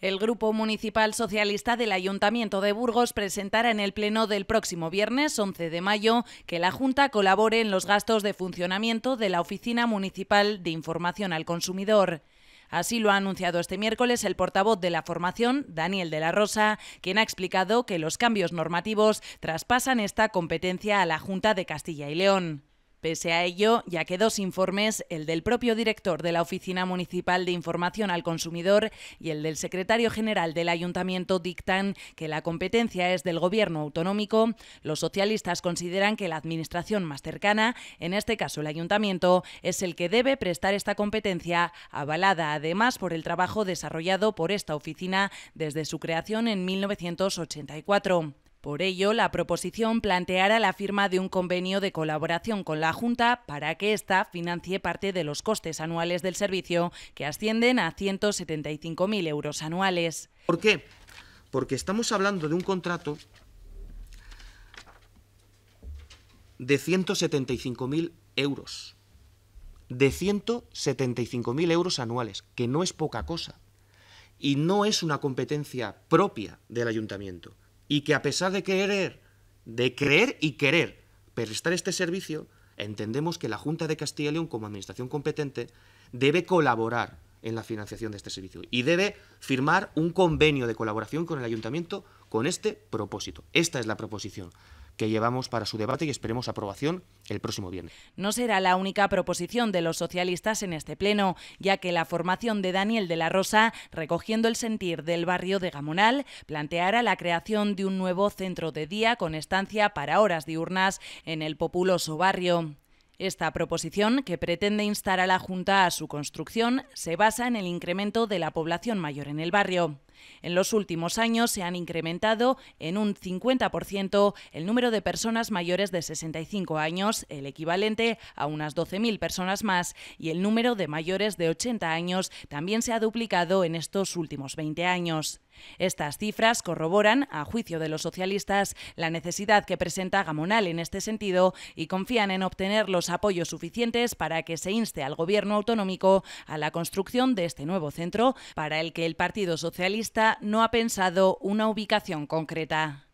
El Grupo Municipal Socialista del Ayuntamiento de Burgos presentará en el Pleno del próximo viernes 11 de mayo que la Junta colabore en los gastos de funcionamiento de la Oficina Municipal de Información al Consumidor. Así lo ha anunciado este miércoles el portavoz de la formación, Daniel de la Rosa, quien ha explicado que los cambios normativos traspasan esta competencia a la Junta de Castilla y León. Pese a ello, ya que dos informes, el del propio director de la Oficina Municipal de Información al Consumidor y el del secretario general del Ayuntamiento, dictan que la competencia es del Gobierno autonómico, los socialistas consideran que la administración más cercana, en este caso el Ayuntamiento, es el que debe prestar esta competencia, avalada además por el trabajo desarrollado por esta oficina desde su creación en 1984. Por ello, la proposición planteará la firma de un convenio de colaboración con la Junta para que ésta financie parte de los costes anuales del servicio, que ascienden a 175.000 euros anuales. ¿Por qué? Porque estamos hablando de un contrato de 175.000 euros. De 175.000 euros anuales, que no es poca cosa. Y no es una competencia propia del ayuntamiento y que a pesar de querer, de creer y querer prestar este servicio, entendemos que la Junta de Castilla y León, como administración competente, debe colaborar en la financiación de este servicio y debe firmar un convenio de colaboración con el ayuntamiento con este propósito. Esta es la proposición que llevamos para su debate y esperemos aprobación el próximo viernes. No será la única proposición de los socialistas en este pleno, ya que la formación de Daniel de la Rosa, recogiendo el sentir del barrio de Gamonal, planteará la creación de un nuevo centro de día con estancia para horas diurnas en el populoso barrio. Esta proposición, que pretende instar a la Junta a su construcción, se basa en el incremento de la población mayor en el barrio. En los últimos años se han incrementado en un 50% el número de personas mayores de 65 años, el equivalente a unas 12.000 personas más, y el número de mayores de 80 años también se ha duplicado en estos últimos 20 años. Estas cifras corroboran, a juicio de los socialistas, la necesidad que presenta Gamonal en este sentido y confían en obtener los apoyos suficientes para que se inste al Gobierno autonómico a la construcción de este nuevo centro, para el que el Partido Socialista no ha pensado una ubicación concreta.